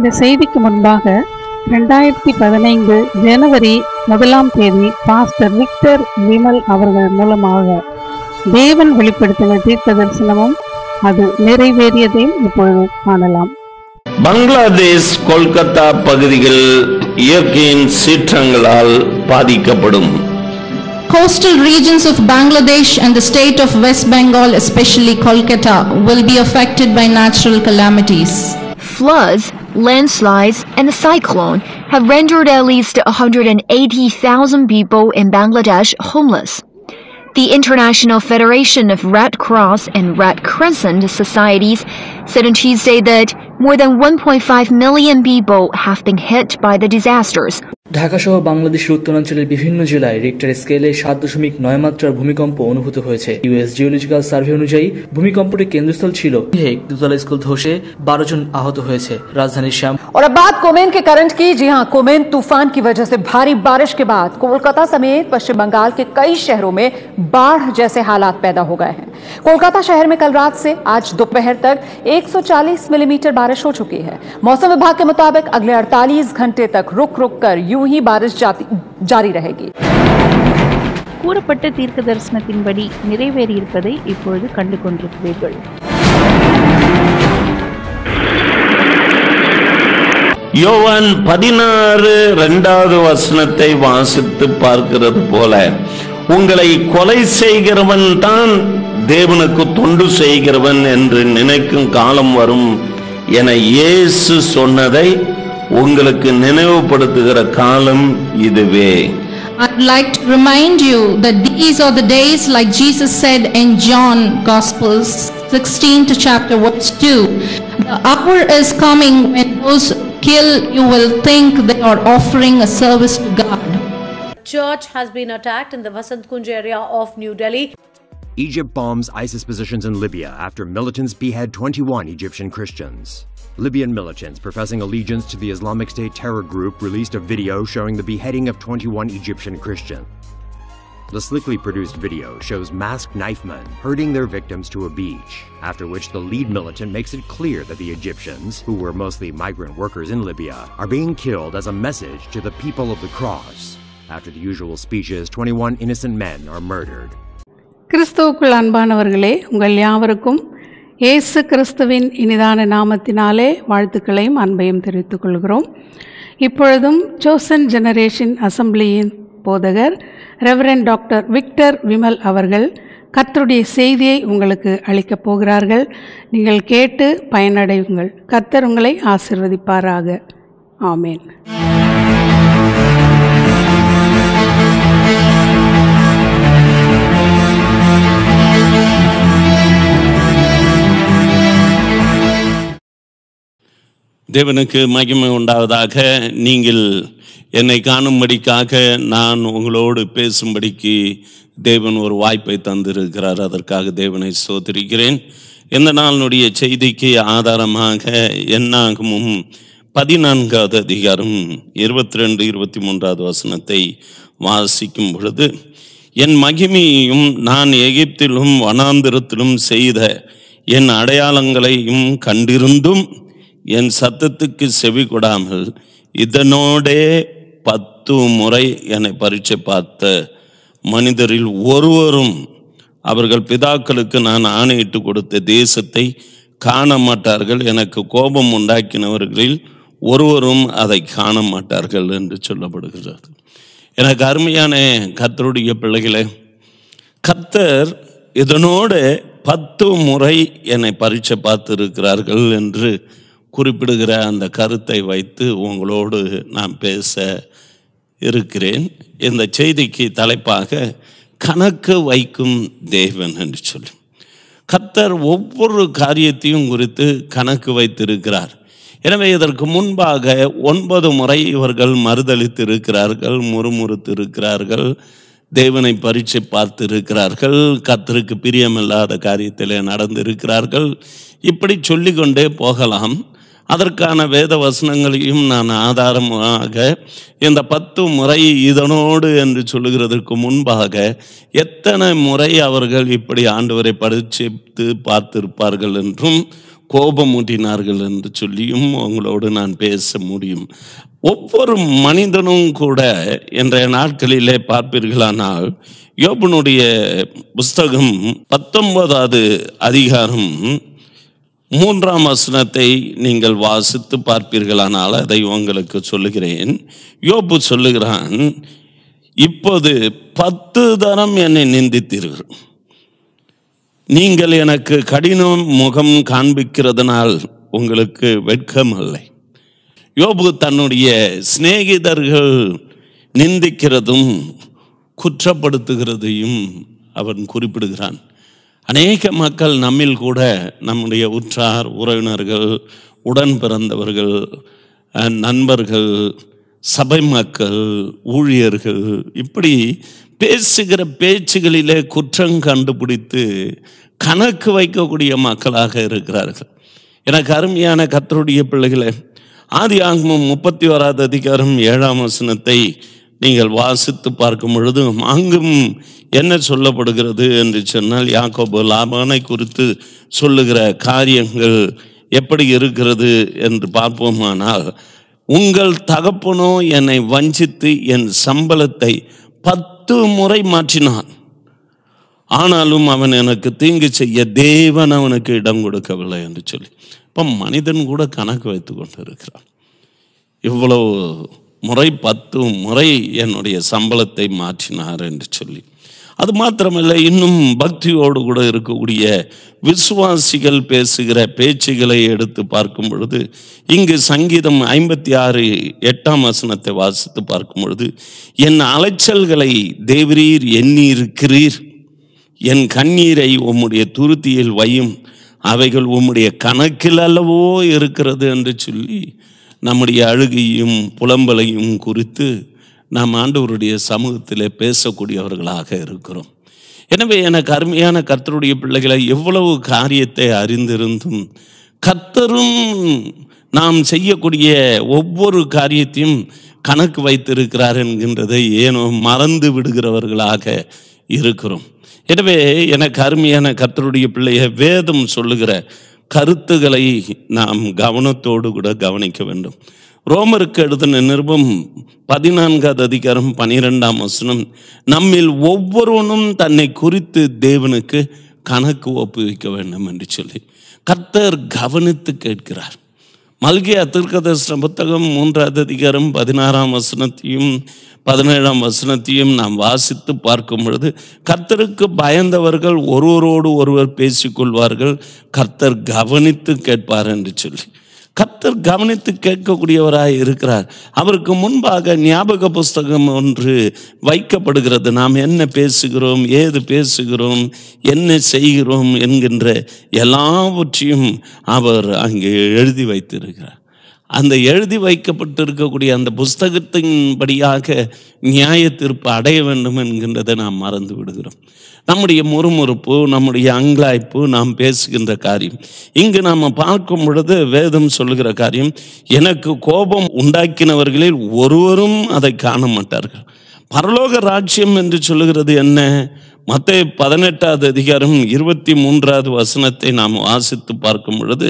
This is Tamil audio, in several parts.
இந்த செய்திக்கு முன்பாக ரெண்டாயிரத்தி பதினைந்து ஜனவரி முதலாம் தேதி பாஸ்டர் விக்டர் விமல் அவர்கள் மூலமாக தேவன் வெளிப்படுத்தின தீர்த்த தரிசனமும் அது நிறைவேறியதையும் இப்பொழுது காணலாம் பங்களாதேஷ் கொல்கத்தா பகுதிகள் இயற்கையின் சீற்றங்களால் பாதிக்கப்படும் Coastal regions of Bangladesh and the state of West Bengal, especially Kolkata, will be affected by natural calamities. Floods, landslides, and a cyclone have rendered at least 180,000 people in Bangladesh homeless. The International Federation of Red Cross and Red Crescent Societies said on Tuesday that more than 1.5 million people have been hit by the disasters. ঢাকাসহ বাংলাদেশের উত্তরাঞ্চলের বিভিন্ন জেলায় রিক্টার স্কেলে সাত দশমিক নয় মাত্রার ভূমিকম্প অনুভূত হয়েছে ইউএস জিওলজিক্যাল সার্ভে অনুযায়ী ভূমিকম্পটি কেন্দ্রস্থল ছিল দুতলা স্কুল ধসে বারো জন আহত হয়েছে রাজধানীর শ্যাম और अब बात कोमेन के करंट की जी हाँ कोमेन तूफान की वजह से भारी बारिश के बाद कोलकाता समेत पश्चिम बंगाल के कई शहरों में बाढ़ जैसे हालात पैदा हो गए हैं कोलकाता शहर में कल रात से आज दोपहर तक 140 मिलीमीटर बारिश हो चुकी है मौसम विभाग के मुताबिक अगले 48 घंटे तक रुक रुक कर यू यूं ही बारिश जारी रहेगी கூறப்பட்ட தீர்க்க தரிசனத்தின்படி நிறைவேறியிருப்பதை இப்பொழுது கண்டு கொண்டிருக்கிறீர்கள் யோவான் பதினாறு இரண்டாவது வசனத்தை வாசித்து பார்க்கிறது போல உங்களை கொலை செய்கிறவன் தான் தேவனுக்கு தொண்டு செய்கிறவன் என்று நினைக்கும் காலம் வரும் என இயேசு சொன்னதை உங்களுக்கு நினைவுபடுத்துகிற காலம் இதுவே I'd like to remind you that these are the days, like Jesus said in John Gospels 16 to chapter verse 2. The hour is coming when those kill you will think they are offering a service to God. Church has been attacked in the Vasant Kunj area of New Delhi. Egypt bombs ISIS positions in Libya after militants behead 21 Egyptian Christians. Libyan militants professing allegiance to the Islamic State terror group released a video showing the beheading of 21 Egyptian Christians. The slickly produced video shows masked knifemen herding their victims to a beach, after which the lead militant makes it clear that the Egyptians, who were mostly migrant workers in Libya, are being killed as a message to the people of the cross. After the usual speeches, 21 innocent men are murdered. கிறிஸ்துவுக்குள் அன்பானவர்களே உங்கள் யாவருக்கும் இயேசு கிறிஸ்துவின் இனிதான நாமத்தினாலே வாழ்த்துக்களையும் அன்பையும் தெரிவித்துக் கொள்கிறோம் இப்பொழுதும் சோசன் ஜெனரேஷன் அசம்பிளியின் போதகர் ரெவரன் டாக்டர் விக்டர் விமல் அவர்கள் கர்த்தருடைய செய்தியை உங்களுக்கு அளிக்கப் போகிறார்கள் நீங்கள் கேட்டு பயனடையுங்கள் கர்த்தர் உங்களை ஆசிர்வதிப்பாராக ஆமேன் தேவனுக்கு மகிமை உண்டாவதாக நீங்கள் என்னை காணும்படிக்காக நான் உங்களோடு பேசும்படிக்கு தேவன் ஒரு வாய்ப்பை தந்திருக்கிறார் அதற்காக தேவனை சோதரிக்கிறேன் இந்த நாளினுடைய செய்திக்கு ஆதாரமாக என்னாகமும் பதினான்காவது அதிகாரம் இருபத்தி ரெண்டு இருபத்தி மூன்றாவது வசனத்தை வாசிக்கும் பொழுது என் மகிமையையும் நான் எகிப்திலும் வனாந்திரத்திலும் செய்த என் அடையாளங்களையும் கண்டிருந்தும் என் சத்தத்துக்கு செவி கொடாமல் இதனோடே பத்து முறை என்னை பரீட்சை பார்த்த மனிதரில் ஒருவரும் அவர்கள் பிதாக்களுக்கு நான் ஆணையிட்டு கொடுத்த தேசத்தை காண மாட்டார்கள் எனக்கு கோபம் உண்டாக்கினவர்களில் ஒருவரும் அதை காண மாட்டார்கள் என்று சொல்லப்படுகிறது எனக்கு அருமையான கத்தருடைய பிள்ளைகளே கத்தர் இதனோடு பத்து முறை என்னை பரீட்சை இருக்கிறார்கள் என்று குறிப்பிடுகிற அந்த கருத்தை வைத்து உங்களோடு நான் பேச இருக்கிறேன் இந்த செய்திக்கு தலைப்பாக கணக்கு வைக்கும் தேவன் என்று சொல்லி கத்தர் ஒவ்வொரு காரியத்தையும் குறித்து கணக்கு வைத்திருக்கிறார் எனவே இதற்கு முன்பாக ஒன்பது முறை இவர்கள் மறுதளித்து இருக்கிறார்கள் முறுமுறுத்து இருக்கிறார்கள் தேவனை பரீட்சை பார்த்து இருக்கிறார்கள் கத்தருக்கு பிரியமில்லாத காரியத்தில் நடந்திருக்கிறார்கள் இப்படி சொல்லிக்கொண்டே போகலாம் அதற்கான வேத வசனங்களையும் நான் ஆதாரமாக இந்த பத்து முறை இதனோடு என்று சொல்லுகிறதற்கு முன்பாக எத்தனை முறை அவர்கள் இப்படி ஆண்டவரை படிச்சு பார்த்திருப்பார்கள் என்றும் கோபமூட்டினார்கள் என்று சொல்லியும் உங்களோடு நான் பேச முடியும் ஒவ்வொரு மனிதனும் கூட இன்றைய நாட்களிலே பார்ப்பீர்களானால் யோபனுடைய புஸ்தகம் பத்தொன்பதாவது அதிகாரம் மூன்றாம் வசனத்தை நீங்கள் வாசித்து பார்ப்பீர்களானால் அதை உங்களுக்கு சொல்லுகிறேன் யோபு சொல்லுகிறான் இப்போது பத்து தரம் என்னை நிந்தித்தீர்கள் நீங்கள் எனக்கு கடினம் முகம் காண்பிக்கிறதுனால் உங்களுக்கு வெட்கம் இல்லை யோபு தன்னுடைய சிநேகிதர்கள் நிந்திக்கிறதும் குற்றப்படுத்துகிறதையும் அவன் குறிப்பிடுகிறான் அநேக மக்கள் நம்மில் கூட நம்முடைய உற்றார் உறவினர்கள் உடன் பிறந்தவர்கள் நண்பர்கள் சபை மக்கள் ஊழியர்கள் இப்படி பேசுகிற பேச்சுகளிலே குற்றம் கண்டுபிடித்து கணக்கு வைக்கக்கூடிய மக்களாக இருக்கிறார்கள் எனக்கு அருமையான கத்தருடைய பிள்ளைகளை ஆதி ஆகமும் முப்பத்தி ஓராது அதிகாரம் ஏழாம் வசனத்தை நீங்கள் வாசித்து பார்க்கும் பொழுதும் அங்கும் என்ன சொல்லப்படுகிறது என்று சொன்னால் யாக்கோபு லாபானை குறித்து சொல்லுகிற காரியங்கள் எப்படி இருக்கிறது என்று பார்ப்போமானால் உங்கள் தகப்பனோ என்னை வஞ்சித்து என் சம்பளத்தை பத்து முறை மாற்றினான் ஆனாலும் அவன் எனக்கு தீங்கு செய்ய தேவன் அவனுக்கு இடம் கொடுக்கவில்லை என்று சொல்லி இப்போ மனிதன் கூட கணக்கு வைத்து கொண்டு இருக்கிறான் இவ்வளோ முறை பத்து முறை என்னுடைய சம்பளத்தை மாற்றினார் என்று சொல்லி அது மாத்திரமில்லை இன்னும் பக்தியோடு கூட இருக்கக்கூடிய விசுவாசிகள் பேசுகிற பேச்சுகளை எடுத்து பார்க்கும் பொழுது இங்கு சங்கீதம் ஐம்பத்தி ஆறு எட்டாம் வசனத்தை வாசித்து பார்க்கும் பொழுது என் அலைச்சல்களை தேவரீர் எண்ணியிருக்கிறீர் என் கண்ணீரை உம்முடைய துருத்தியில் வையும் அவைகள் உம்முடைய கணக்கில் அல்லவோ இருக்கிறது என்று சொல்லி நம்முடைய அழுகையும் புலம்பலையும் குறித்து நாம் ஆண்டவருடைய சமூகத்தில் பேசக்கூடியவர்களாக இருக்கிறோம் எனவே எனக்கு அருமையான கர்த்தருடைய பிள்ளைகளை எவ்வளவு காரியத்தை அறிந்திருந்தும் கர்த்தரும் நாம் செய்யக்கூடிய ஒவ்வொரு காரியத்தையும் கணக்கு வைத்திருக்கிறார் என்கின்றதை ஏனோ மறந்து விடுகிறவர்களாக இருக்கிறோம் எனவே எனக்கு அருமையான கர்த்தருடைய பிள்ளைய வேதம் சொல்லுகிற கருத்துகளை நாம் கவனத்தோடு கூட கவனிக்க வேண்டும் ரோமருக்கு எழுதின நிருபம் பதினான்காவது அதிகாரம் பனிரெண்டாம் வசனம் நம்மில் ஒவ்வொருவனும் தன்னை குறித்து தேவனுக்கு கணக்கு ஒப்புவிக்க வேண்டும் என்று சொல்லி கர்த்தர் கவனித்து கேட்கிறார் மல்கே அத்திருக்கதர்சன புத்தகம் மூன்றாவது அதிகாரம் பதினாறாம் வசனத்தையும் பதினேழாம் வசனத்தையும் நாம் வாசித்து பார்க்கும் பொழுது கர்த்தருக்கு பயந்தவர்கள் ஒருவரோடு ஒருவர் பேசிக்கொள்வார்கள் கர்த்தர் கவனித்து கேட்பார் என்று சொல்லி கர்த்தர் கவனித்து கேட்கக்கூடியவராக இருக்கிறார் அவருக்கு முன்பாக ஞாபக புஸ்தகம் ஒன்று வைக்கப்படுகிறது நாம் என்ன பேசுகிறோம் ஏது பேசுகிறோம் என்ன செய்கிறோம் என்கின்ற எல்லாவற்றையும் அவர் அங்கே எழுதி வைத்திருக்கிறார் அந்த எழுதி வைக்கப்பட்டிருக்கக்கூடிய அந்த புஸ்தகத்தின்படியாக நியாய தீர்ப்பு அடைய வேண்டும் என்கின்றதை நாம் மறந்து விடுகிறோம் நம்முடைய முறுமுறுப்பு நம்முடைய அங்கலாய்ப்பு நாம் பேசுகின்ற காரியம் இங்கு நாம் பார்க்கும் பொழுது வேதம் சொல்லுகிற காரியம் எனக்கு கோபம் உண்டாக்கினவர்களில் ஒருவரும் அதை காண மாட்டார்கள் பரலோக ராஜ்யம் என்று சொல்லுகிறது என்ன மற்ற பதினெட்டாவது அதிகாரம் இருபத்தி மூன்றாவது வசனத்தை நாம் வாசித்து பார்க்கும் பொழுது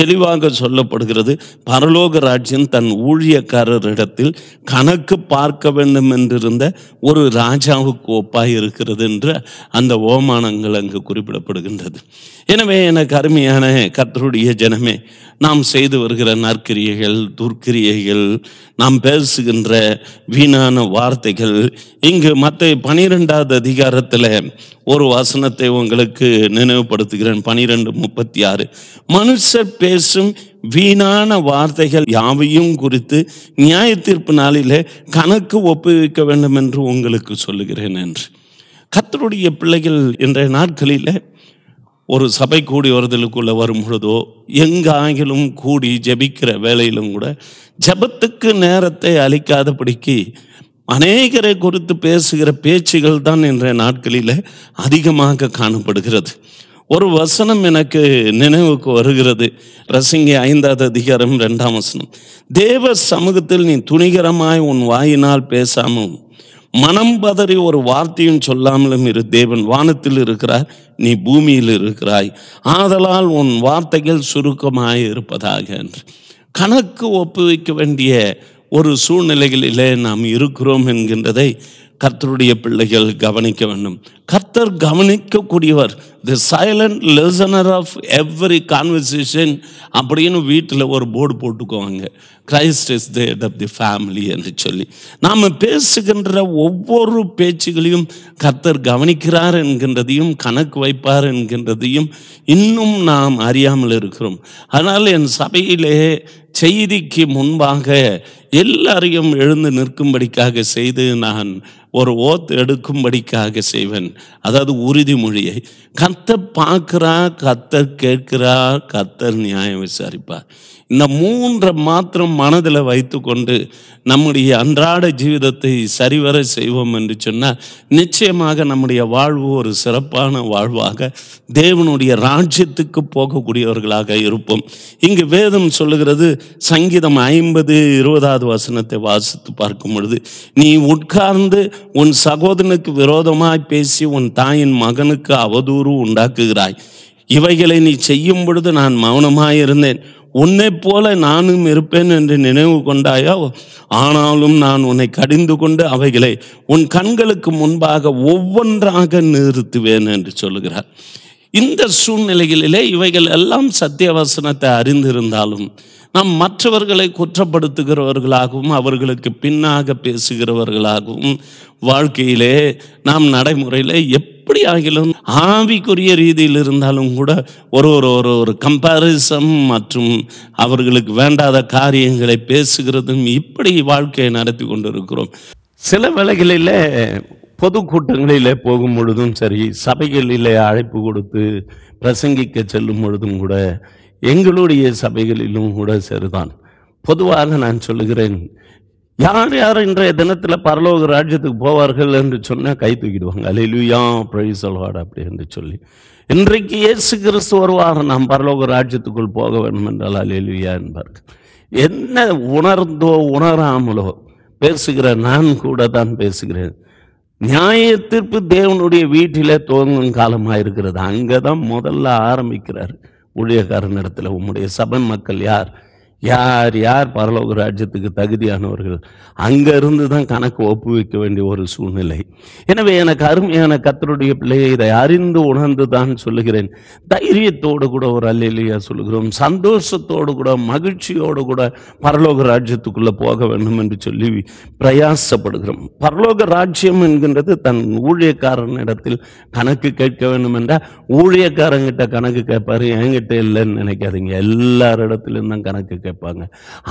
தெளிவாக சொல்லப்படுகிறது பரலோக ராஜ்யம் தன் ஊழியக்காரரிடத்தில் கணக்கு பார்க்க வேண்டும் என்றிருந்த ஒரு ராஜாவுக்கு ஒப்பாக இருக்கிறது என்ற அந்த ஓமானங்கள் அங்கு குறிப்பிடப்படுகின்றது எனவே எனக்கு அருமையான கத்தருடைய ஜனமே நாம் செய்து வருகிற நற்கிரியைகள் துர்க்கிரியைகள் நாம் பேசுகின்ற வீணான வார்த்தைகள் இங்கு மற்ற பனிரெண்டாவது அதிகாரத்தில் ஒரு வசனத்தை உங்களுக்கு நினைவுபடுத்துகிறேன் பனிரெண்டு முப்பத்தி ஆறு மனுஷர் பேசும் வீணான வார்த்தைகள் யாவையும் குறித்து நியாய தீர்ப்பு நாளில கணக்கு ஒப்புவிக்க வேண்டும் என்று உங்களுக்கு சொல்லுகிறேன் என்று கத்தருடைய பிள்ளைகள் இன்றைய நாட்களில் ஒரு சபை கூடி வருதலுக்குள்ள வரும் பொழுதோ எங்காகிலும் கூடி ஜபிக்கிற வேலையிலும் கூட ஜபத்துக்கு நேரத்தை அளிக்காதபடிக்கு அநேகரை குறித்து பேசுகிற பேச்சுகள் தான் இன்றைய நாட்களில் அதிகமாக காணப்படுகிறது ஒரு வசனம் எனக்கு நினைவுக்கு வருகிறது ரசிங்க ஐந்தாவது அதிகாரம் ரெண்டாம் வசனம் தேவ சமூகத்தில் நீ துணிகரமாய் உன் வாயினால் பேசாமல் மனம் பதறி ஒரு வார்த்தையும் சொல்லாமலும் இரு தேவன் வானத்தில் இருக்கிறார் நீ பூமியில் இருக்கிறாய் ஆதலால் உன் வார்த்தைகள் சுருக்கமாய் இருப்பதாக என்று கணக்கு ஒப்புவிக்க வேண்டிய ஒரு சூழ்நிலைகளிலே நாம் இருக்கிறோம் என்கின்றதை கர்த்தருடைய பிள்ளைகள் கவனிக்க வேண்டும் கத்தர் கவனிக்கக்கூடியவர் the silent listener of every conversation அப்படின்னு வீட்டில் ஒரு போர்டு போட்டுக்குவாங்க Christ is the head of the family என்று சொல்லி நாம் பேசுகின்ற ஒவ்வொரு பேச்சுகளையும் கத்தர் கவனிக்கிறார் என்கின்றதையும் கணக்கு வைப்பார் என்கின்றதையும் இன்னும் நாம் அறியாமல் இருக்கிறோம் அதனால் என் சபையிலே செய்திக்கு முன்பாக எல்லாரையும் எழுந்து நிற்கும்படிக்காக செய்து நான் ஒரு ஓத்து எடுக்கும்படிக்காக செய்வேன் அதாவது உறுதிமொழியை கத்த பார்க்குறா கத்தர் கேட்கிறா கத்தர் நியாயம் விசாரிப்பார் இந்த மூன்று மாத்திரம் மனதில் வைத்து கொண்டு நம்முடைய அன்றாட ஜீவிதத்தை சரிவர செய்வோம் என்று சொன்னால் நிச்சயமாக நம்முடைய வாழ்வு ஒரு சிறப்பான வாழ்வாக தேவனுடைய ராஜ்யத்துக்கு போகக்கூடியவர்களாக இருப்போம் இங்கு வேதம் சொல்லுகிறது சங்கீதம் ஐம்பது இருபதாவது வசனத்தை வாசித்து பார்க்கும் பொழுது நீ உட்கார்ந்து உன் சகோதரனுக்கு விரோதமாய் பேசி உன் தாயின் மகனுக்கு அவதூறு உண்டாக்குகிறாய் இவைகளை நீ செய்யும் பொழுது நான் மௌனமாயிருந்தேன் உன்னை போல நானும் இருப்பேன் என்று நினைவு கொண்டாயோ ஆனாலும் நான் உன்னை கடிந்து கொண்டு அவைகளை உன் கண்களுக்கு முன்பாக ஒவ்வொன்றாக நிறுத்துவேன் என்று சொல்லுகிறார் இந்த சூழ்நிலைகளிலே இவைகள் எல்லாம் சத்தியவசனத்தை அறிந்திருந்தாலும் நாம் மற்றவர்களை குற்றப்படுத்துகிறவர்களாகவும் அவர்களுக்கு பின்னாக பேசுகிறவர்களாகவும் வாழ்க்கையிலே நாம் நடைமுறையில் எப்படி ஆகிலும் ஆவிக்குரிய ரீதியில் இருந்தாலும் கூட ஒரு ஒரு ஒரு ஒரு கம்பாரிசம் மற்றும் அவர்களுக்கு வேண்டாத காரியங்களை பேசுகிறதும் இப்படி வாழ்க்கையை நடத்தி கொண்டிருக்கிறோம் சில வேலைகளில் பொது கூட்டங்களில் போகும் பொழுதும் சரி சபைகளில் அழைப்பு கொடுத்து பிரசங்கிக்க செல்லும் பொழுதும் கூட எங்களுடைய சபைகளிலும் கூட சரிதான் பொதுவாக நான் சொல்லுகிறேன் யார் யார் இன்றைய தினத்தில் பரலோக ராஜ்யத்துக்கு போவார்கள் என்று சொன்னால் கை தூக்கிடுவாங்க அலையிலுயா பிரைஸ் சொல்வாடு அப்படி என்று சொல்லி இன்றைக்கு இயேசு கிறிஸ்து வருவார் நாம் பரலோக ராஜ்யத்துக்குள் போக வேண்டும் என்றால் அலையிலுயா என்பார்கள் என்ன உணர்ந்தோ உணராமலோ பேசுகிற நான் கூட தான் பேசுகிறேன் நியாயத்திற்கு தேவனுடைய வீட்டிலே துவங்கும் காலமாக இருக்கிறது அங்கே தான் முதல்ல ஆரம்பிக்கிறார் இடத்துல உம்முடைய சபை மக்கள் யார் யார் யார் பரலோக ராஜ்யத்துக்கு தகுதியானவர்கள் அங்கிருந்து தான் கணக்கு ஒப்புவிக்க வேண்டிய ஒரு சூழ்நிலை எனவே எனக்கு அருமையான கத்தருடைய பிள்ளையை இதை அறிந்து உணர்ந்து தான் சொல்லுகிறேன் தைரியத்தோடு கூட ஒரு அல்லையா சொல்லுகிறோம் சந்தோஷத்தோடு கூட மகிழ்ச்சியோடு கூட பரலோக ராஜ்யத்துக்குள்ளே போக வேண்டும் என்று சொல்லி பிரயாசப்படுகிறோம் பரலோக ராஜ்யம் என்கின்றது தன் ஊழியக்காரனிடத்தில் கணக்கு கேட்க வேண்டும் என்றால் ஊழியக்காரங்கிட்ட கணக்கு கேட்பாரு என்கிட்ட இல்லைன்னு நினைக்காதீங்க எல்லாரிடத்திலும் தான் கணக்கு கேட்பாங்க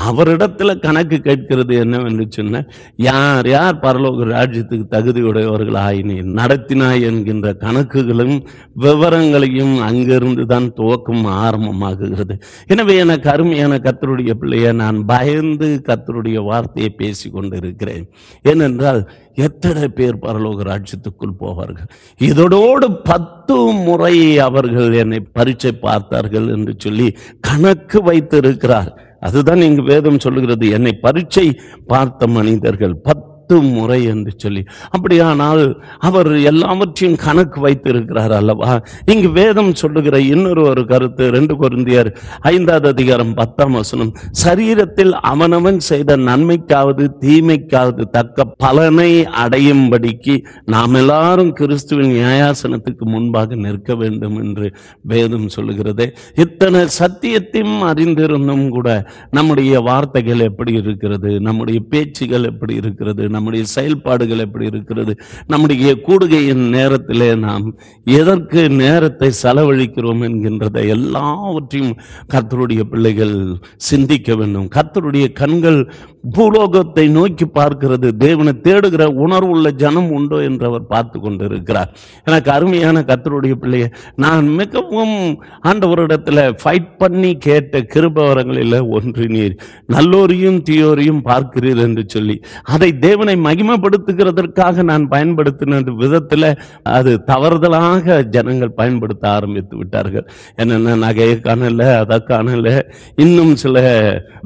அவரிடத்துல கணக்கு கேட்கிறது என்னவென்று சொன்ன யார் யார் பரலோக ராஜ்யத்துக்கு தகுதியுடையவர்களாயினி நடத்தினாய் என்கின்ற கணக்குகளும் விவரங்களையும் அங்கிருந்து தான் துவக்கம் ஆரம்பமாகுகிறது எனவே எனக்கு அருமையான கத்தருடைய பிள்ளைய நான் பயந்து கத்தருடைய வார்த்தையை பேசி கொண்டிருக்கிறேன் ஏனென்றால் எத்தனை பேர் பரலோக ராஜ்யத்துக்குள் போவார்கள் இதோடு பத்து முறை அவர்கள் என்னை பரீட்சை பார்த்தார்கள் என்று சொல்லி கணக்கு வைத்திருக்கிறார் அதுதான் இங்கு வேதம் சொல்லுகிறது என்னை பரீட்சை பார்த்த மனிதர்கள் பத்து பத்து முறை என்று சொல்லி அப்படியானால் அவர் எல்லாவற்றையும் கணக்கு வைத்திருக்கிறார் அல்லவா இங்கு வேதம் சொல்லுகிற இன்னொரு ஒரு கருத்து ரெண்டு குருந்தியர் ஐந்தாவது அதிகாரம் பத்தாம் வசனம் சரீரத்தில் அவனவன் செய்த நன்மைக்காவது தீமைக்காவது தக்க பலனை அடையும்படிக்கு நாம் எல்லாரும் கிறிஸ்துவின் நியாயாசனத்துக்கு முன்பாக நிற்க வேண்டும் என்று வேதம் சொல்லுகிறதே இத்தனை சத்தியத்தையும் அறிந்திருந்தும் கூட நம்முடைய வார்த்தைகள் எப்படி இருக்கிறது நம்முடைய பேச்சுகள் எப்படி இருக்கிறது நம்முடைய செயல்பாடுகள் எப்படி இருக்கிறது நம்முடைய கூடுகையின் நேரத்திலே நாம் எதற்கு நேரத்தை செலவழிக்கிறோம் என்கின்றதை எல்லாவற்றையும் கத்தருடைய பிள்ளைகள் சிந்திக்க வேண்டும் கத்தருடைய கண்கள் பூலோகத்தை நோக்கி பார்க்கிறது தேவனை தேடுகிற உணர்வு உள்ள ஜனம் உண்டோ என்று அவர் பார்த்து கொண்டிருக்கிறார் எனக்கு அருமையான கத்தருடைய பிள்ளைய நான் மிகவும் ஆண்டவரிடத்துல ஃபைட் பண்ணி கேட்ட கிருபவரங்களில் ஒன்று நீர் நல்லோரையும் தீயோரையும் பார்க்கிறீர் என்று சொல்லி அதை தேவன் தேவனை மகிமப்படுத்துகிறதற்காக நான் பயன்படுத்தின விதத்தில் அது தவறுதலாக ஜனங்கள் பயன்படுத்த ஆரம்பித்து விட்டார்கள் என்னென்ன நகையை காணல அதை காணல இன்னும் சில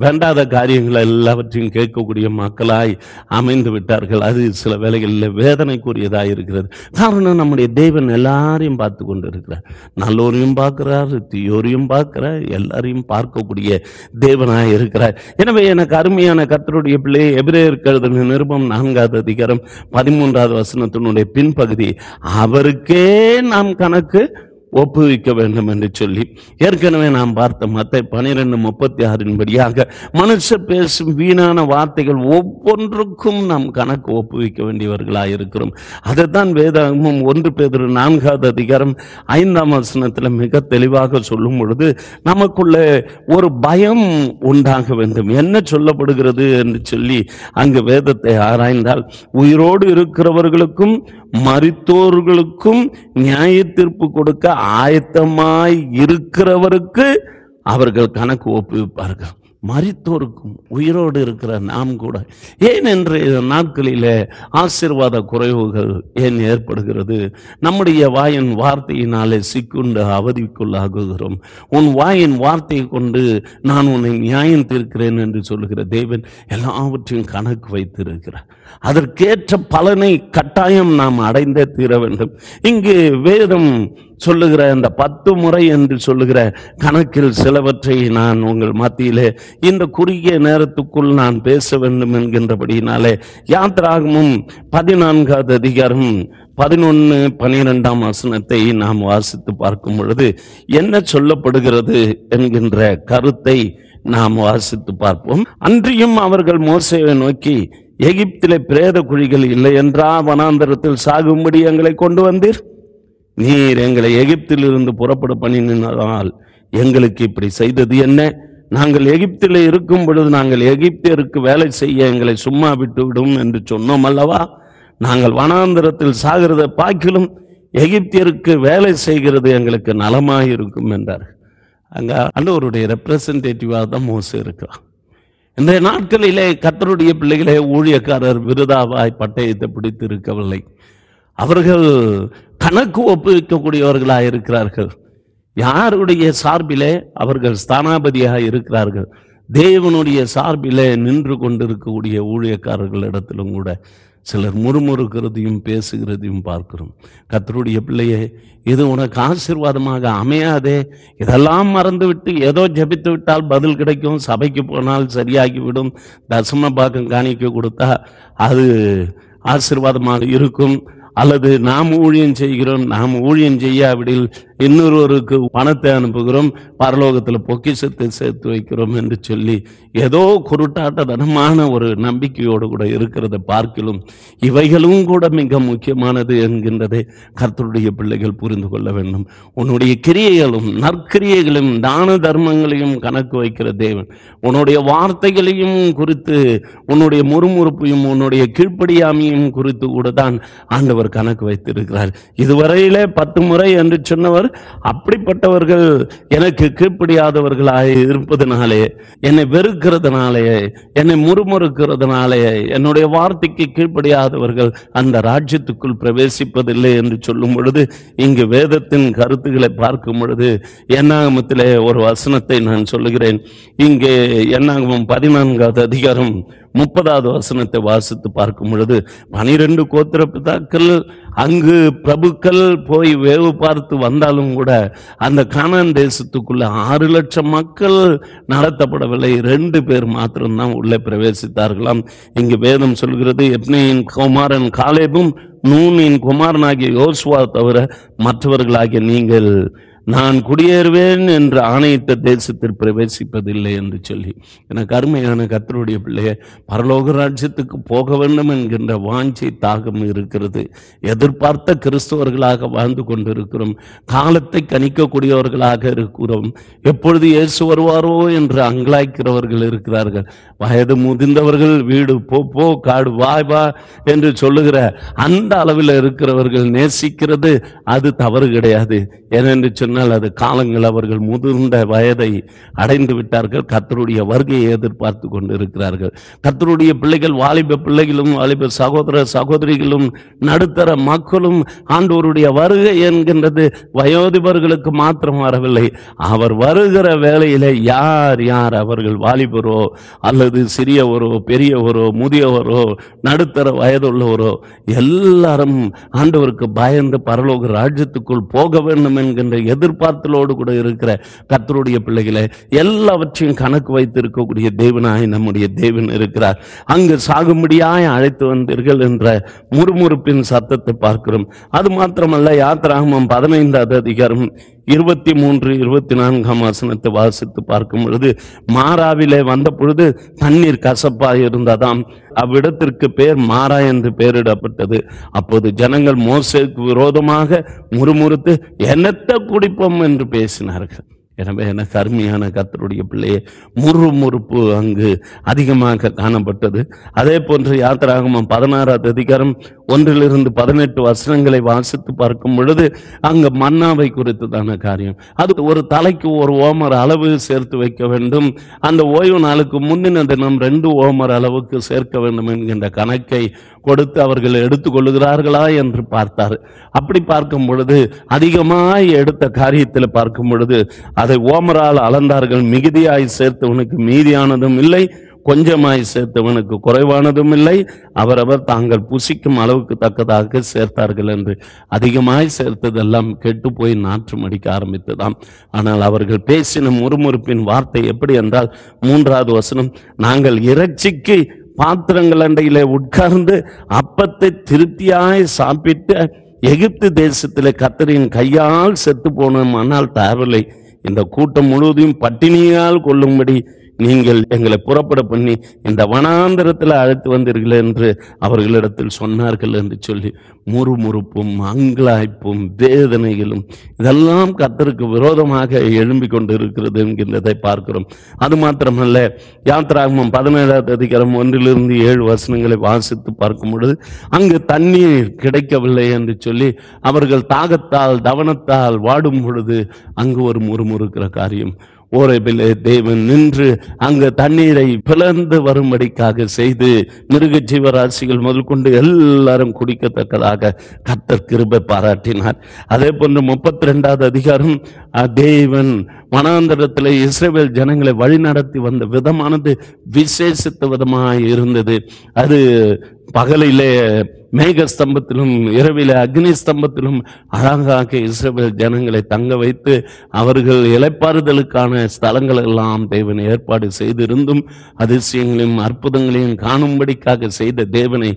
வேண்டாத காரியங்களை எல்லாவற்றையும் கேட்கக்கூடிய மக்களாய் அமைந்து விட்டார்கள் அது சில வேலைகளில் வேதனைக்குரியதாக இருக்கிறது காரணம் நம்முடைய தேவன் எல்லாரையும் பார்த்து கொண்டு இருக்கிறார் நல்லோரையும் பார்க்கிறார் தீயோரையும் பார்க்கிறார் எல்லாரையும் பார்க்கக்கூடிய தேவனாக இருக்கிறார் எனவே எனக்கு அருமையான கத்தருடைய பிள்ளை எபிரேயர் கருதன நிருபம் நான்காவது அதிகாரம் பதிமூன்றாவது வசனத்தினுடைய பின்பகுதி அவருக்கே நாம் கணக்கு ஒப்புவிக்க வேண்டும் என்று சொல்லி ஏற்கனவே நாம் பார்த்த மத்தை பனிரெண்டு முப்பத்தி ஆறின் படியாக மனுஷ பேசும் வீணான வார்த்தைகள் ஒவ்வொன்றுக்கும் நாம் கணக்கு ஒப்புவிக்க வேண்டியவர்களாக இருக்கிறோம் அதைத்தான் வேதாகமும் ஒன்று பேர் நான்காவது அதிகாரம் ஐந்தாம் வசனத்தில் மிக தெளிவாக சொல்லும் பொழுது நமக்குள்ளே ஒரு பயம் உண்டாக வேண்டும் என்ன சொல்லப்படுகிறது என்று சொல்லி அங்கு வேதத்தை ஆராய்ந்தால் உயிரோடு இருக்கிறவர்களுக்கும் மருத்துவர்களுக்கும் நியாய தீர்ப்பு கொடுக்க ஆயத்தமாய் இருக்கிறவருக்கு அவர்கள் கணக்கு ஒப்புவிப்பார்கள் மறித்தோருக்கும் உயிரோடு இருக்கிற நாம் கூட ஏன் இன்றைய நாட்களிலே ஆசிர்வாத குறைவுகள் ஏன் ஏற்படுகிறது நம்முடைய வாயின் வார்த்தையினாலே சிக்குண்டு அவதிக்குள்ளாகுகிறோம் உன் வாயின் வார்த்தையை கொண்டு நான் உன்னை நியாயம் தீர்க்கிறேன் என்று சொல்லுகிற தேவன் எல்லாவற்றையும் கணக்கு வைத்திருக்கிறார் அதற்கேற்ற பலனை கட்டாயம் நாம் அடைந்தே தீர வேண்டும் இங்கு வேதம் சொல்லுகிற அந்த பத்து முறை என்று சொல்லுகிற கணக்கில் சிலவற்றை நான் உங்கள் மத்தியிலே இந்த குறுகிய நேரத்துக்குள் நான் பேச வேண்டும் என்கின்றபடியினாலே யாத்ராகமும் பதினான்காவது அதிகாரம் பதினொன்று பனிரெண்டாம் வசனத்தை நாம் வாசித்து பார்க்கும் பொழுது என்ன சொல்லப்படுகிறது என்கின்ற கருத்தை நாம் வாசித்து பார்ப்போம் அன்றியும் அவர்கள் மோசையை நோக்கி எகிப்திலே பிரேத குழிகள் இல்லை என்றா வனாந்தரத்தில் சாகும்படி எங்களை கொண்டு வந்தீர் நீர் எங்களை எகிப்திலிருந்து புறப்பட பண்ணினால் எங்களுக்கு இப்படி செய்தது என்ன நாங்கள் எகிப்தில் இருக்கும் பொழுது நாங்கள் எகிப்தியருக்கு வேலை செய்ய எங்களை சும்மா விட்டு விடும் என்று சொன்னோம் அல்லவா நாங்கள் வனாந்திரத்தில் சாகிறத பாக்கிலும் எகிப்தியருக்கு வேலை செய்கிறது எங்களுக்கு நலமாக இருக்கும் என்றார் அங்கே அண்டவருடைய ரெப்ரசன்டேட்டிவாக தான் மோசு இருக்கிறான் இந்த நாட்களிலே கத்தருடைய பிள்ளைகளே ஊழியக்காரர் விருதாவாய் பட்டயத்தை பிடித்து இருக்கவில்லை அவர்கள் கணக்கு ஒப்புவிக்கக்கூடியவர்களாக இருக்கிறார்கள் யாருடைய சார்பிலே அவர்கள் ஸ்தானாபதியாக இருக்கிறார்கள் தேவனுடைய சார்பிலே நின்று கொண்டிருக்கக்கூடிய ஊழியக்காரர்களிடத்திலும் கூட சிலர் முறுமுறுக்கிறதையும் பேசுகிறதையும் பார்க்கிறோம் கத்தருடைய பிள்ளையே இது உனக்கு ஆசீர்வாதமாக அமையாதே இதெல்லாம் மறந்துவிட்டு ஏதோ ஜபித்து விட்டால் பதில் கிடைக்கும் சபைக்கு போனால் சரியாகிவிடும் தசம பாக்கம் காணிக்க கொடுத்தா அது ஆசீர்வாதமாக இருக்கும் அல்லது நாம் ஊழியம் செய்கிறோம் நாம் ஊழியம் செய்யாவிடில் இன்னொருவருக்கு பணத்தை அனுப்புகிறோம் பரலோகத்தில் பொக்கிசத்தை சேர்த்து வைக்கிறோம் என்று சொல்லி ஏதோ குருட்டாட்டதனமான ஒரு நம்பிக்கையோடு கூட இருக்கிறத பார்க்கலும் இவைகளும் கூட மிக முக்கியமானது என்கின்றதை கர்த்தருடைய பிள்ளைகள் புரிந்து கொள்ள வேண்டும் உன்னுடைய கிரியைகளும் நற்கிரியைகளும் தான தர்மங்களையும் கணக்கு வைக்கிற தேவன் உன்னுடைய வார்த்தைகளையும் குறித்து உன்னுடைய முறுமுறுப்பையும் உன்னுடைய கீழ்ப்படியாமையும் குறித்து கூட தான் ஆண்டவர் கணக்கு வைத்திருக்கிறார் இதுவரையிலே பத்து முறை என்று சொன்னவர் அப்படிப்பட்டவர்கள் எனக்கு கீழ்ப்படியாதவர்களாக இருப்பதனாலே என்னை வெறுக்கிறதுனாலே என்னை முறுமுறுக்கிறதுனாலே என்னுடைய வார்த்தைக்கு கீழ்ப்படியாதவர்கள் அந்த ராஜ்யத்துக்குள் பிரவேசிப்பதில்லை என்று சொல்லும் பொழுது இங்கு வேதத்தின் கருத்துக்களை பார்க்கும் பொழுது எண்ணாகமத்திலே ஒரு வசனத்தை நான் சொல்லுகிறேன் இங்கே எண்ணாகமம் பதினான்காவது அதிகாரம் முப்பதாவது வசனத்தை வாசித்து பார்க்கும் பொழுது பனிரெண்டு கோத்திர பிதாக்கள் அங்கு பிரபுக்கள் போய் வேவு பார்த்து வந்தாலும் கூட அந்த கானான் தேசத்துக்குள்ள ஆறு லட்சம் மக்கள் நடத்தப்படவில்லை ரெண்டு பேர் மாத்திரம்தான் உள்ளே பிரவேசித்தார்களாம் இங்கு வேதம் சொல்கிறது எப்னையின் குமாரன் காலேபும் நூனின் குமாரனாகிய யோசுவா தவிர மற்றவர்களாகிய நீங்கள் நான் குடியேறுவேன் என்று ஆணையிட்ட தேசத்தில் பிரவேசிப்பதில்லை என்று சொல்லி எனக்கு அருமையான கத்தருடைய பிள்ளைய பரலோக ராஜ்யத்துக்கு போக வேண்டும் என்கின்ற வாஞ்சை தாகம் இருக்கிறது எதிர்பார்த்த கிறிஸ்தவர்களாக வாழ்ந்து கொண்டிருக்கிறோம் காலத்தை கணிக்கக்கூடியவர்களாக இருக்கிறோம் எப்பொழுது இயேசு வருவாரோ என்று அங்கலாய்க்கிறவர்கள் இருக்கிறார்கள் வயது முதிர்ந்தவர்கள் வீடு போ போ காடு வாய் வா என்று சொல்லுகிற அந்த அளவில் இருக்கிறவர்கள் நேசிக்கிறது அது தவறு கிடையாது ஏனென்று பின்னால் அது காலங்கள் அவர்கள் முதிர்ந்த வயதை அடைந்து விட்டார்கள் கத்தருடைய வருகையை எதிர்பார்த்து கொண்டு இருக்கிறார்கள் கத்தருடைய பிள்ளைகள் வாலிப பிள்ளைகளும் வாலிப சகோதர சகோதரிகளும் நடுத்தர மக்களும் ஆண்டோருடைய வருகை என்கின்றது வயோதிபர்களுக்கு மாத்திரம் வரவில்லை அவர் வருகிற வேலையில யார் யார் அவர்கள் வாலிபரோ அல்லது சிறியவரோ பெரியவரோ முதியவரோ நடுத்தர வயதுள்ளவரோ எல்லாரும் ஆண்டவருக்கு பயந்து பரலோக ராஜ்யத்துக்குள் போக வேண்டும் என்கின்ற எதிர்பார்த்தலோடு கூட இருக்கிற கத்தருடைய பிள்ளைகளை எல்லாவற்றையும் கணக்கு வைத்து இருக்கக்கூடிய தேவனாய் நம்முடைய தேவன் இருக்கிறார் அங்கு சாகும்படியாய் அழைத்து வந்தீர்கள் என்ற முறுமுறுப்பின் சத்தத்தை பார்க்கிறோம் அது மாத்திரமல்ல யாத்திராகமம் பதினைந்தாவது அதிகாரம் இருபத்தி மூன்று இருபத்தி நான்காம் வசனத்தை வாசித்து பார்க்கும் பொழுது மாறாவிலே வந்த பொழுது தண்ணீர் கசப்பாக இருந்ததாம் அவ்விடத்திற்கு பேர் மாறா என்று பெயரிடப்பட்டது அப்போது ஜனங்கள் மோசுக்கு விரோதமாக முறுமுறுத்து என்னத்தை குடிப்போம் என்று பேசினார்கள் எனவே எனக்கு அருமையான கத்தருடைய பிள்ளையே முறுமுறுப்பு அங்கு அதிகமாக காணப்பட்டது அதே போன்று யாத்திராகமும் பதினாறாவது அதிகாரம் ஒன்றிலிருந்து பதினெட்டு வசனங்களை வாசித்து பார்க்கும் பொழுது அங்கே மன்னாவை குறித்து காரியம் அது ஒரு தலைக்கு ஒரு ஓமர் அளவு சேர்த்து வைக்க வேண்டும் அந்த ஓய்வு நாளுக்கு முந்தின தினம் ரெண்டு ஓமர் அளவுக்கு சேர்க்க வேண்டும் என்கின்ற கணக்கை கொடுத்து அவர்கள் எடுத்துக்கொள்கிறார்களா என்று பார்த்தார் அப்படி பார்க்கும் பொழுது அதிகமாய் எடுத்த காரியத்தில் பார்க்கும் பொழுது அதை ஓமரால் அளந்தார்கள் மிகுதியாய் சேர்த்து உனக்கு மீதியானதும் இல்லை கொஞ்சமாய் சேர்த்தவனுக்கு குறைவானதும் இல்லை அவரவர் தாங்கள் புசிக்கும் அளவுக்கு தக்கதாக சேர்த்தார்கள் என்று அதிகமாய் சேர்த்ததெல்லாம் கெட்டு போய் நாற்றம் அடிக்க ஆரம்பித்ததாம் ஆனால் அவர்கள் பேசின முறுமுறுப்பின் வார்த்தை எப்படி என்றால் மூன்றாவது வசனம் நாங்கள் இறைச்சிக்கு பாத்திரங்கள் அண்டையிலே உட்கார்ந்து அப்பத்தை திருப்தியாய் சாப்பிட்டு எகிப்து தேசத்தில் கத்தரின் கையால் செத்து போனோம் ஆனால் தரவில்லை இந்த கூட்டம் முழுவதையும் பட்டினியால் கொள்ளும்படி நீங்கள் எங்களை புறப்பட பண்ணி இந்த வனாந்திரத்தில் அழைத்து வந்தீர்கள் என்று அவர்களிடத்தில் சொன்னார்கள் என்று சொல்லி முறுமுறுப்பும் அங்கலாய்ப்பும் வேதனைகளும் இதெல்லாம் கத்தருக்கு விரோதமாக எழும்பி கொண்டு இருக்கிறது என்கின்றதை பார்க்கிறோம் அது மாத்திரமல்ல யாத்ராகமம் பதினேழாவது அதிகாரம் ஒன்றிலிருந்து ஏழு வசனங்களை வாசித்து பார்க்கும் பொழுது அங்கு தண்ணீர் கிடைக்கவில்லை என்று சொல்லி அவர்கள் தாகத்தால் தவனத்தால் வாடும் பொழுது அங்கு ஒரு முறுமுறுக்கிற காரியம் ஓரபிலே தேவன் நின்று அங்கு தண்ணீரை பிளந்து வரும்படிக்காக செய்து மிருக ஜீவராசிகள் முதல் கொண்டு எல்லாரும் குடிக்கத்தக்கதாக கத்தர் கிருபை பாராட்டினார் அதே போன்று முப்பத்தி ரெண்டாவது அதிகாரம் தேவன் மனாந்தரத்தில் இஸ்ரேல் ஜனங்களை வழிநடத்தி வந்த விதமானது விசேஷித்த விதமாக இருந்தது அது பகலிலே மேக ஸ்தம்பத்திலும் இரவில அக்னி ஸ்தம்பத்திலும் அழகாக இஸ்ரேல் ஜனங்களை தங்க வைத்து அவர்கள் இலைப்பாறுதலுக்கான ஸ்தலங்கள் எல்லாம் தேவன் ஏற்பாடு செய்திருந்தும் அதிசயங்களையும் அற்புதங்களையும் காணும்படிக்காக செய்த தேவனை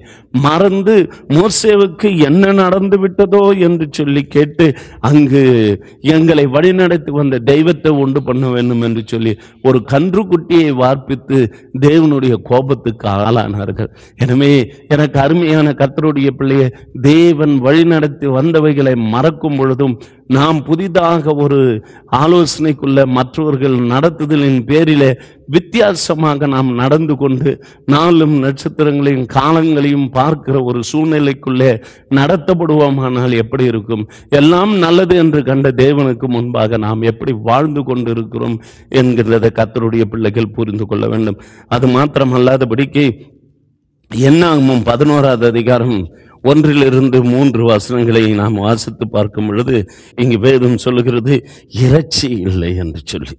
மறந்து மோர்சேவுக்கு என்ன நடந்து விட்டதோ என்று சொல்லி கேட்டு அங்கு எங்களை வழிநடத்தி வந்த தெய்வத்தை உண்டு பண்ண வேண்டும் என்று சொல்லி ஒரு கன்று குட்டியை வார்ப்பித்து தேவனுடைய கோபத்துக்கு ஆளானார்கள் எனவே எனக்கு அருமையான கத்தருடைய பிள்ளைய தேவன் வழிநடத்தி வந்தவைகளை மறக்கும் பொழுதும் நாம் புதிதாக ஒரு ஆலோசனைக்குள்ள மற்றவர்கள் நடத்துதலின் பேரிலே வித்தியாசமாக நாம் நடந்து கொண்டு நாளும் நட்சத்திரங்களையும் காலங்களையும் பார்க்கிற ஒரு சூழ்நிலைக்குள்ளே நடத்தப்படுவோமானால் எப்படி இருக்கும் எல்லாம் நல்லது என்று கண்ட தேவனுக்கு முன்பாக நாம் எப்படி வாழ்ந்து கொண்டு இருக்கிறோம் என்கிறத கத்தருடைய பிள்ளைகள் புரிந்து கொள்ள வேண்டும் அது மாத்திரம் அல்லாதபடிக்கு என்னாகும் பதினோராவது அதிகாரம் ஒன்றிலிருந்து மூன்று வசனங்களை நாம் வாசித்து பார்க்கும் பொழுது இங்கு வேதம் சொல்லுகிறது இறைச்சி இல்லை என்று சொல்லி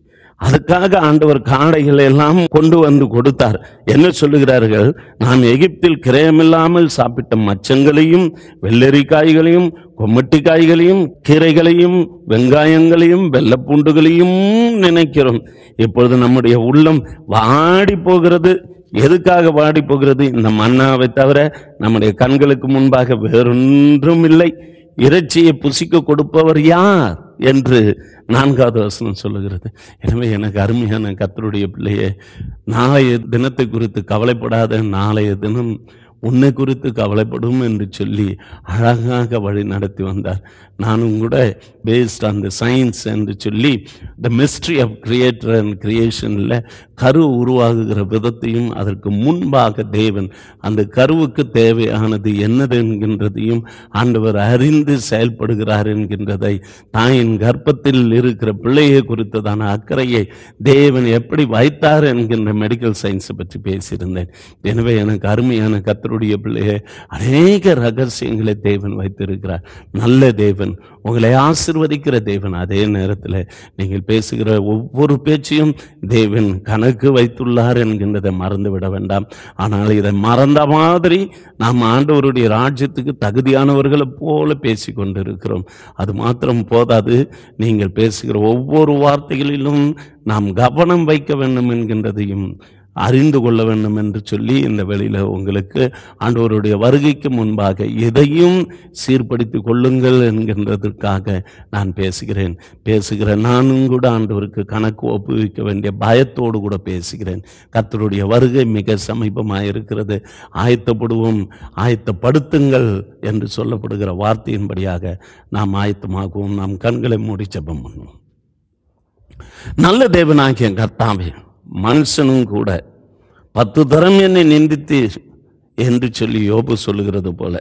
அதுக்காக ஆண்டவர் காடைகளை எல்லாம் கொண்டு வந்து கொடுத்தார் என்ன சொல்லுகிறார்கள் நான் எகிப்தில் கிரயமில்லாமல் சாப்பிட்ட மச்சங்களையும் வெள்ளரிக்காய்களையும் கொம்மட்டிக்காய்களையும் கீரைகளையும் வெங்காயங்களையும் வெள்ளப்பூண்டுகளையும் நினைக்கிறோம் இப்பொழுது நம்முடைய உள்ளம் வாடி போகிறது எதுக்காக வாடி போகிறது இந்த மன்னாவை தவிர நம்முடைய கண்களுக்கு முன்பாக வேறொன்றும் இல்லை இறைச்சியை புசிக்க கொடுப்பவர் யார் என்று நான்காவது வசனம் சொல்லுகிறது எனவே எனக்கு அருமையான கத்தருடைய பிள்ளையே நாளைய தினத்தை குறித்து கவலைப்படாத நாளைய தினம் உன்னை குறித்து கவலைப்படும் என்று சொல்லி அழகாக வழி நடத்தி வந்தார் நானும் கூட பேஸ்ட் ஆன் த சயின்ஸ் என்று சொல்லி the mystery of creator and கிரியேஷனில் கரு உருவாகுகிற விதத்தையும் அதற்கு முன்பாக தேவன் அந்த கருவுக்கு தேவையானது என்னது என்கின்றதையும் ஆண்டவர் அறிந்து செயல்படுகிறார் என்கின்றதை தாயின் கர்ப்பத்தில் இருக்கிற பிள்ளையை குறித்ததான அக்கறையை தேவன் எப்படி வைத்தார் என்கின்ற மெடிக்கல் சயின்ஸை பற்றி பேசியிருந்தேன் எனவே எனக்கு அருமையான கத்திர கர்த்தருடைய பிள்ளையே அநேக ரகசியங்களை தேவன் வைத்திருக்கிறார் நல்ல தேவன் உங்களை ஆசிர்வதிக்கிற தேவன் அதே நேரத்தில் நீங்கள் பேசுகிற ஒவ்வொரு பேச்சையும் தேவன் கணக்கு வைத்துள்ளார் என்கின்றதை மறந்து விட வேண்டாம் ஆனால் இதை மறந்த மாதிரி நாம் ஆண்டவருடைய ராஜ்யத்துக்கு தகுதியானவர்களை போல பேசி கொண்டிருக்கிறோம் அது மாத்திரம் போதாது நீங்கள் பேசுகிற ஒவ்வொரு வார்த்தைகளிலும் நாம் கவனம் வைக்க வேண்டும் என்கின்றதையும் அறிந்து கொள்ள வேண்டும் என்று சொல்லி இந்த வேளையில் உங்களுக்கு ஆண்டவருடைய வருகைக்கு முன்பாக எதையும் சீர்படுத்தி கொள்ளுங்கள் என்கின்றதற்காக நான் பேசுகிறேன் பேசுகிற நானும் கூட ஆண்டவருக்கு கணக்கு ஒப்புவிக்க வேண்டிய பயத்தோடு கூட பேசுகிறேன் கத்தருடைய வருகை மிக சமீபமாக இருக்கிறது ஆயத்தப்படுவோம் ஆயத்தப்படுத்துங்கள் என்று சொல்லப்படுகிற வார்த்தையின்படியாக நாம் ஆயத்தமாகவும் நாம் கண்களை மூடி ஜபம் பண்ணுவோம் நல்ல தேவனாகிய கர்த்தாவே மனுஷனும் கூட பத்து தரம் என்னை நிந்தித்து என்று சொல்லி யோபு சொல்லுகிறது போல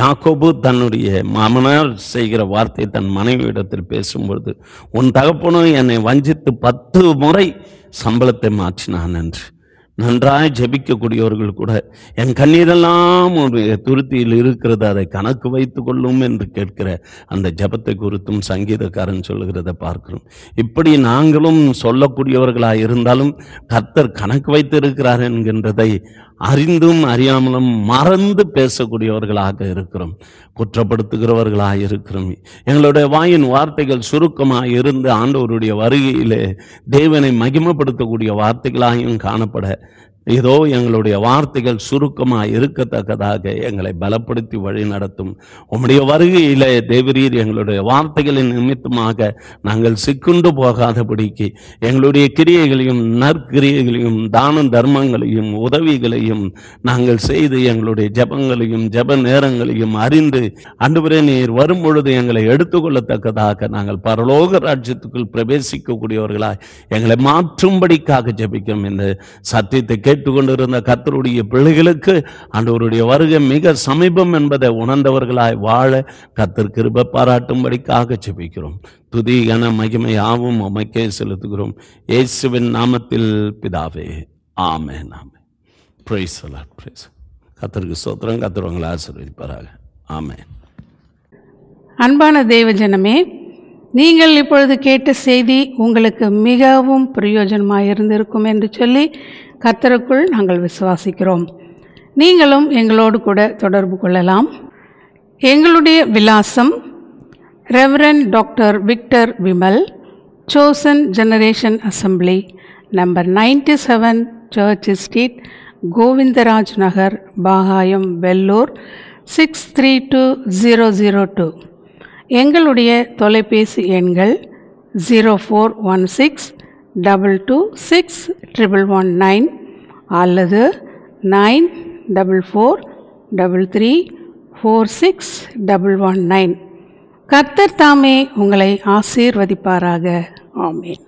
யாக்கோபு தன்னுடைய மாமனார் செய்கிற வார்த்தை தன் மனைவியிடத்தில் பேசும்பொழுது உன் தகப்பனும் என்னை வஞ்சித்து பத்து முறை சம்பளத்தை மாற்றினான் என்று நன்றாய் ஜபிக்கக்கூடியவர்கள் கூட என் கண்ணீரெல்லாம் ஒரு துருத்தியில் இருக்கிறது அதை கணக்கு வைத்து கொள்ளும் என்று கேட்கிற அந்த ஜபத்தை குறித்தும் சங்கீதக்காரன் சொல்லுகிறத பார்க்கிறோம் இப்படி நாங்களும் சொல்லக்கூடியவர்களாக இருந்தாலும் கர்த்தர் கணக்கு வைத்து இருக்கிறார் என்கின்றதை அறிந்தும் அறியாமலும் மறந்து பேசக்கூடியவர்களாக இருக்கிறோம் குற்றப்படுத்துகிறவர்களாக இருக்கிறோம் எங்களுடைய வாயின் வார்த்தைகள் சுருக்கமாக இருந்து ஆண்டவருடைய வருகையிலே தேவனை மகிமப்படுத்தக்கூடிய வார்த்தைகளாயும் காணப்பட ஏதோ எங்களுடைய வார்த்தைகள் சுருக்கமாக இருக்கத்தக்கதாக எங்களை பலப்படுத்தி வழி நடத்தும் உம்முடைய வருகையில் தேவரீர் எங்களுடைய வார்த்தைகளின் நிமித்தமாக நாங்கள் சிக்குண்டு போகாதபடிக்கு எங்களுடைய கிரியைகளையும் நற்கிரியைகளையும் தான தர்மங்களையும் உதவிகளையும் நாங்கள் செய்து எங்களுடைய ஜபங்களையும் ஜப நேரங்களையும் அறிந்து அன்றுபுரே நீர் வரும் பொழுது எங்களை எடுத்துக்கொள்ளத்தக்கதாக நாங்கள் பரலோக ராஜ்யத்துக்குள் பிரவேசிக்கக்கூடியவர்களாய் எங்களை மாற்றும்படிக்காக ஜபிக்கும் என்று சத்தியத்தை கேட்டுக்கொண்டிருந்த கத்தருடைய பிள்ளைகளுக்கு அன்றவருடைய வருகை மிக சமீபம் என்பதை உணர்ந்தவர்களாய் வாழ கத்தர் கிருப பாராட்டும்படிக்காக செபிக்கிறோம் துதி கன மகிமை ஆவும் அமைக்கே செலுத்துகிறோம் இயேசுவின் நாமத்தில் பிதாவே ஆமே நாமே பிரைஸ் பிரைஸ் கத்திற்கு சோத்திரம் கத்துறவங்களை ஆசீர்வதிப்பாராக ஆமே அன்பான தேவஜனமே நீங்கள் இப்பொழுது கேட்ட செய்தி உங்களுக்கு மிகவும் பிரயோஜனமாக இருந்திருக்கும் என்று சொல்லி கர்த்தருக்குள் நாங்கள் விசுவாசிக்கிறோம் நீங்களும் எங்களோடு கூட தொடர்பு கொள்ளலாம் எங்களுடைய விலாசம் ரெவரன் டாக்டர் விக்டர் விமல் சோசன் generation assembly number ninety seven church street Govindaraj Nagar Bagayam Vellore six three two zero zero two எங்களுடைய தொலைபேசி எண்கள் zero four one six double two six triple one nine அல்லது nine double four double three four six double one nine கத்தர் தாமே உங்களை ஆசீர்வதிப்பாராக ஆமேன்